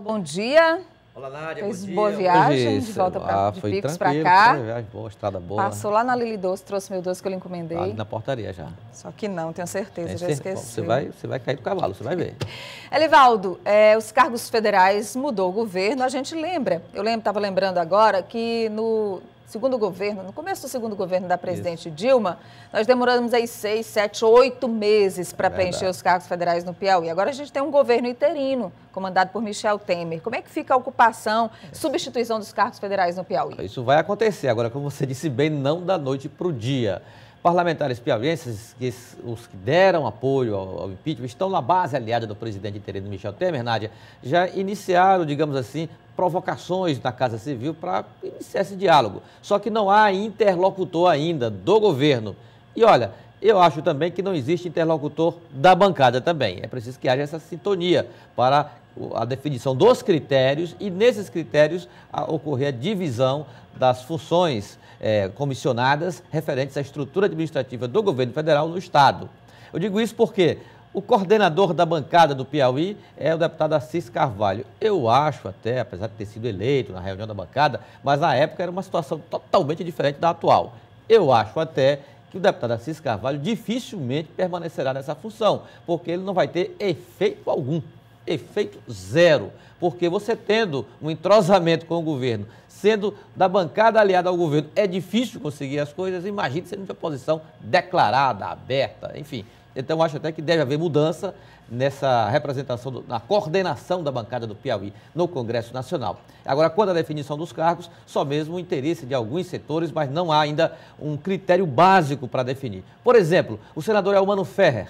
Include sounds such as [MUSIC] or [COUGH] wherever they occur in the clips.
Bom dia. Olá, Nária. Fez bom boa dia. viagem de volta para Picos para cá. Foi viagem boa, estrada boa. Passou lá na Lili Doce, trouxe meu doce que eu lhe encomendei. Tá ali na portaria já. Só que não, tenho certeza, Tem já esqueci. Você vai, você vai cair do cavalo, você vai ver. [LAUGHS] Elivaldo, é, os cargos federais mudou o governo, a gente lembra. Eu lembro, estava lembrando agora que no segundo governo, no começo do segundo governo da presidente Isso. Dilma, nós demoramos aí seis, sete, oito meses para é preencher os cargos federais no Piauí. Agora a gente tem um governo interino, comandado por Michel Temer. Como é que fica a ocupação, substituição dos cargos federais no Piauí? Isso vai acontecer. Agora, como você disse bem, não da noite para o dia. Parlamentares piauienses, que, os que deram apoio ao, ao, impeachment, estão na base aliada do presidente interino Michel Temer, Nádia, já iniciaram, digamos assim, provocações da Casa Civil para iniciar esse diálogo. Só que não há interlocutor ainda do governo. E olha, eu acho também que não existe interlocutor da bancada também. É preciso que haja essa sintonia para a definição dos critérios e, nesses critérios, a ocorrer a divisão das funções é, comissionadas referentes à estrutura administrativa do governo federal no Estado. Eu digo isso porque o coordenador da bancada do Piauí é o deputado Assis Carvalho. Eu acho até, apesar de ter sido eleito na reunião da bancada, mas na época era uma situação totalmente diferente da atual. Eu acho até que o deputado Assis Carvalho dificilmente permanecerá nessa função, porque ele não vai ter efeito algum, efeito zero. Porque você tendo um entrosamento com o governo, sendo da bancada aliada ao governo, é difícil conseguir as coisas, imagine sendo de oposição declarada, aberta, enfim, então, acho até que deve haver mudança nessa representação, do, na coordenação da bancada do Piauí no Congresso Nacional. Agora, quanto à definição dos cargos, só mesmo o interesse de alguns setores, mas não há ainda um critério básico para definir. Por exemplo, o senador Elmano Ferrer,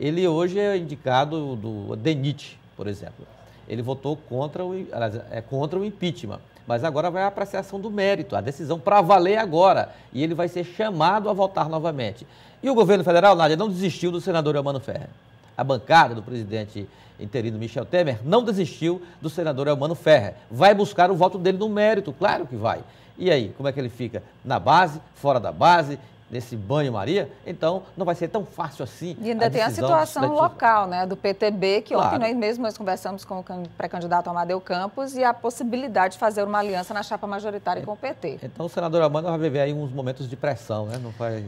ele hoje é indicado do DENIT, por exemplo. Ele votou contra o, é, contra o impeachment mas agora vai a apreciação do mérito, a decisão para valer agora. E ele vai ser chamado a votar novamente. E o governo federal, Nádia, não desistiu do senador Eumano Ferrer. A bancada do presidente interino Michel Temer não desistiu do senador Eumano Ferrer. Vai buscar o voto dele no mérito, claro que vai. E aí, como é que ele fica? Na base, fora da base? nesse banho-maria, então não vai ser tão fácil assim. E ainda a tem a situação local, né, do PTB, que claro. ontem nós mesmo nós conversamos com o pré-candidato Amadeu Campos e a possibilidade de fazer uma aliança na chapa majoritária é. com o PT. Então, senadora Amanda vai viver aí uns momentos de pressão, né? Não faz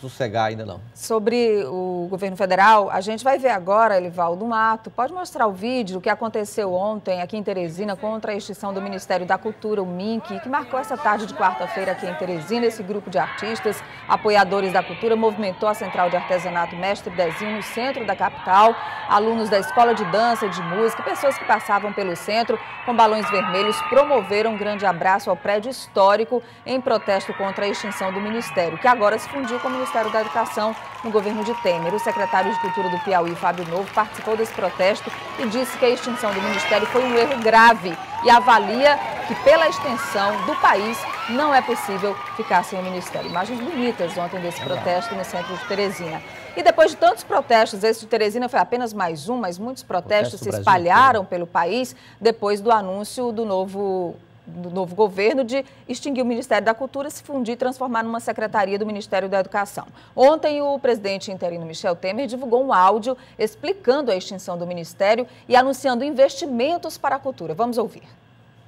sossegar ainda não. Sobre o governo federal, a gente vai ver agora, Elivaldo Mato, pode mostrar o vídeo que aconteceu ontem aqui em Teresina contra a extinção do Ministério da Cultura, o MINC, que marcou essa tarde de quarta-feira aqui em Teresina. Esse grupo de artistas, apoiadores da cultura, movimentou a Central de Artesanato Mestre Dezinho no centro da capital, alunos da Escola de Dança de Música, pessoas que passavam pelo centro com balões vermelhos, promoveram um grande abraço ao prédio histórico em protesto contra a extinção do Ministério, que agora se fundiu com o Ministério Ministério da Educação no governo de Temer. O secretário de Cultura do Piauí, Fábio Novo, participou desse protesto e disse que a extinção do Ministério foi um erro grave e avalia que, pela extensão do país, não é possível ficar sem o Ministério. Imagens bonitas ontem desse protesto no centro de Teresina. E depois de tantos protestos, esse de Teresina foi apenas mais um, mas muitos protestos Protesto se espalharam Brasil. pelo país depois do anúncio do novo do novo governo de extinguir o Ministério da Cultura, se fundir e transformar numa secretaria do Ministério da Educação. Ontem, o presidente interino Michel Temer divulgou um áudio explicando a extinção do Ministério e anunciando investimentos para a cultura. Vamos ouvir.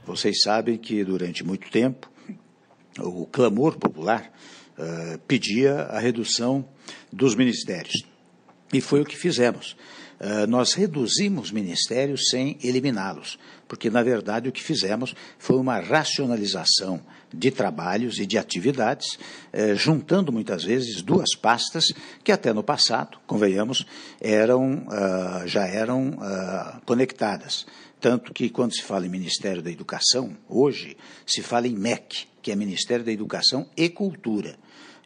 Vocês sabem que durante muito tempo o clamor popular uh, pedia a redução dos ministérios. E foi o que fizemos. Eh, nós reduzimos ministérios sem eliminá-los, porque, na verdade, o que fizemos foi uma racionalização de trabalhos e de atividades, eh, juntando muitas vezes duas pastas que até no passado, convenhamos, eram, ah, já eram ah, conectadas. Tanto que, quando se fala em Ministério da Educação, hoje se fala em MEC, que é Ministério da Educação e Cultura.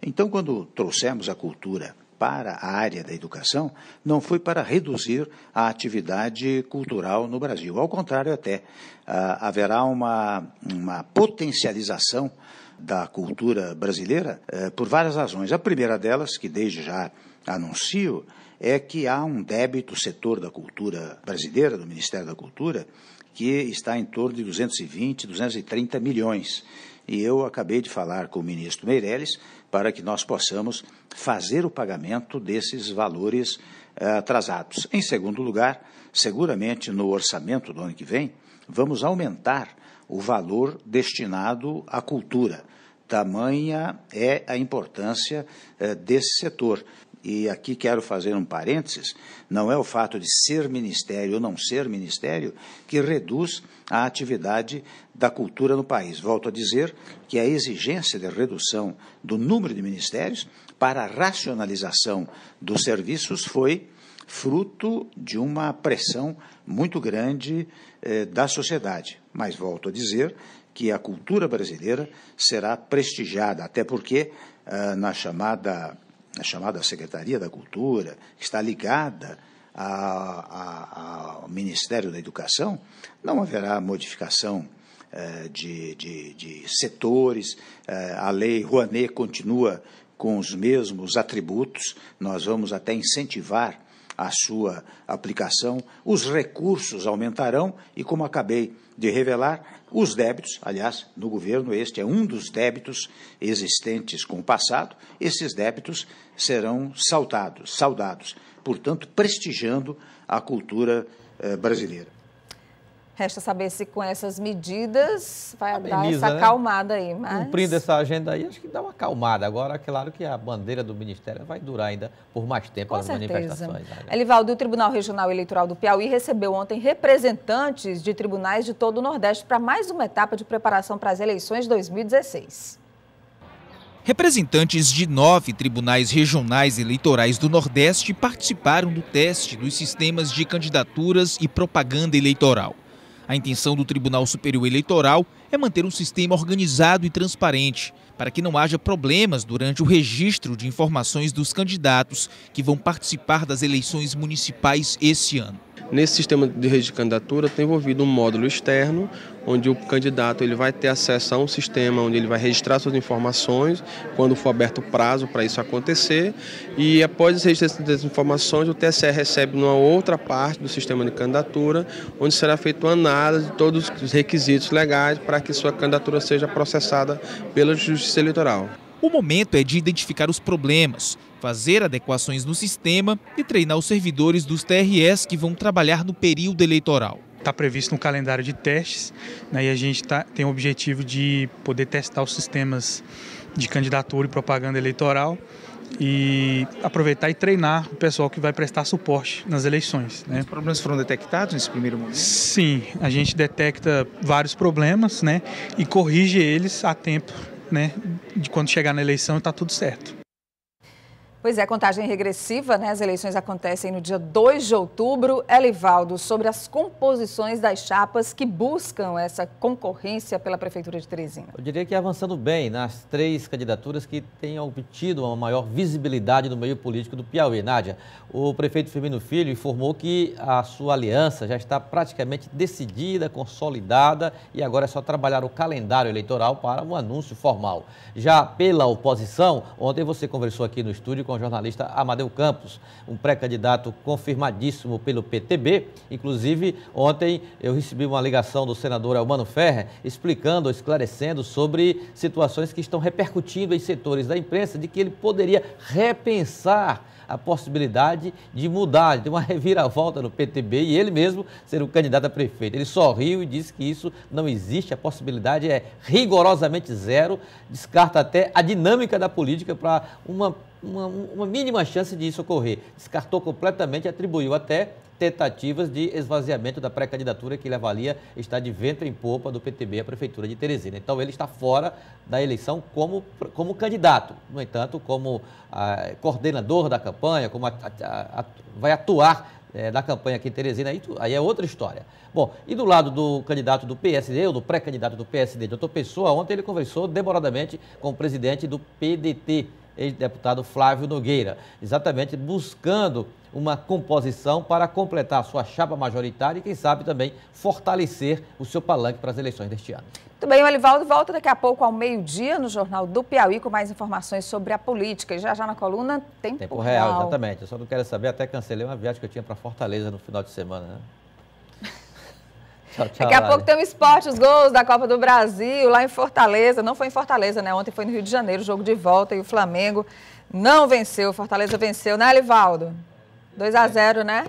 Então, quando trouxemos a cultura para a área da educação não foi para reduzir a atividade cultural no Brasil. Ao contrário, até ah, haverá uma, uma potencialização da cultura brasileira eh, por várias razões. A primeira delas, que desde já anuncio, é que há um débito setor da cultura brasileira, do Ministério da Cultura, que está em torno de 220, 230 milhões. E eu acabei de falar com o ministro Meirelles para que nós possamos fazer o pagamento desses valores eh, atrasados. Em segundo lugar, seguramente no orçamento do ano que vem, vamos aumentar o valor destinado à cultura. Tamanha é a importância eh, desse setor. E aqui quero fazer um parênteses: não é o fato de ser ministério ou não ser ministério que reduz a atividade da cultura no país. Volto a dizer que a exigência de redução do número de ministérios para a racionalização dos serviços foi fruto de uma pressão muito grande eh, da sociedade. Mas volto a dizer que a cultura brasileira será prestigiada, até porque ah, na chamada a né, chamada Secretaria da Cultura, que está ligada a, a, ao Ministério da Educação, não haverá modificação eh, de, de, de, setores, eh, a Lei Rouanet continua com os mesmos atributos, nós vamos até incentivar a sua aplicação, os recursos aumentarão e, como acabei de revelar, os débitos, aliás, no governo, este é um dos débitos existentes com o passado, esses débitos serão saltados, saldados, portanto, prestigiando a cultura eh, brasileira. Resta saber se com essas medidas vai Ameniza, dar essa né? acalmada aí. Mas... Cumprindo essa agenda aí, acho que dá uma acalmada. Agora, claro que a bandeira do Ministério vai durar ainda por mais tempo com as certeza. manifestações. Né? Elivaldo, o Tribunal Regional Eleitoral do Piauí recebeu ontem representantes de tribunais de todo o Nordeste para mais uma etapa de preparação para as eleições de 2016. Representantes de nove tribunais regionais eleitorais do Nordeste participaram do teste dos sistemas de candidaturas e propaganda eleitoral. A intenção do Tribunal Superior Eleitoral é manter um sistema organizado e transparente, para que não haja problemas durante o registro de informações dos candidatos que vão participar das eleições municipais esse ano. Nesse sistema de registro de candidatura tem envolvido um módulo externo, onde o candidato ele vai ter acesso a um sistema onde ele vai registrar suas informações quando for aberto o prazo para isso acontecer e após esse registro dessas informações o TSE recebe numa outra parte do sistema de candidatura onde será feita uma análise de todos os requisitos legais para que sua candidatura seja processada pela Justiça Eleitoral. O momento é de identificar os problemas, fazer adequações no sistema e treinar os servidores dos TRS que vão trabalhar no período eleitoral está previsto no calendário de testes né, e a gente tá, tem o objetivo de poder testar os sistemas de candidatura e propaganda eleitoral e aproveitar e treinar o pessoal que vai prestar suporte nas eleições. Né? Os problemas foram detectados nesse primeiro momento? Sim, a gente detecta vários problemas né, e corrige eles a tempo né, de quando chegar na eleição está tudo certo. Pois é, contagem regressiva, né? As eleições acontecem no dia 2 de outubro. Elivaldo, sobre as composições das chapas que buscam essa concorrência pela Prefeitura de Teresina. Eu diria que é avançando bem nas três candidaturas que têm obtido uma maior visibilidade no meio político do Piauí. Nádia, o prefeito Firmino Filho informou que a sua aliança já está praticamente decidida, consolidada e agora é só trabalhar o calendário eleitoral para um anúncio formal. Já pela oposição, ontem você conversou aqui no estúdio com o jornalista Amadeu Campos, um pré-candidato confirmadíssimo pelo PTB. Inclusive, ontem eu recebi uma ligação do senador Elmano Ferrer explicando, esclarecendo sobre situações que estão repercutindo em setores da imprensa de que ele poderia repensar a possibilidade de mudar, de uma reviravolta no PTB e ele mesmo ser o candidato a prefeito. Ele sorriu e disse que isso não existe, a possibilidade é rigorosamente zero, descarta até a dinâmica da política para uma uma, uma mínima chance de isso ocorrer. Descartou completamente, e atribuiu até tentativas de esvaziamento da pré-candidatura que ele avalia está de ventre em popa do PTB à Prefeitura de Teresina. Então ele está fora da eleição como, como candidato. No entanto, como ah, coordenador da campanha, como a, a, a, vai atuar é, na campanha aqui em Teresina, aí, aí, é outra história. Bom, e do lado do candidato do PSD, ou do pré-candidato do PSD de outra pessoa, ontem ele conversou demoradamente com o presidente do PDT, ex-deputado Flávio Nogueira, exatamente buscando uma composição para completar sua chapa majoritária e, quem sabe, também fortalecer o seu palanque para as eleições deste ano. Muito bem, o Elivaldo volta daqui a pouco ao meio-dia no Jornal do Piauí com mais informações sobre a política. E já já na coluna, tempo, tempo real. real. Exatamente. Eu só não quero saber, até cancelei uma viagem que eu tinha para Fortaleza no final de semana. Né? Tchau, tchau, Daqui a pouco tem o esporte, os gols da Copa do Brasil lá em Fortaleza. Não foi em Fortaleza, né? Ontem foi no Rio de Janeiro, jogo de volta e o Flamengo não venceu. Fortaleza venceu, né, Livaldo? 2 a 0 né?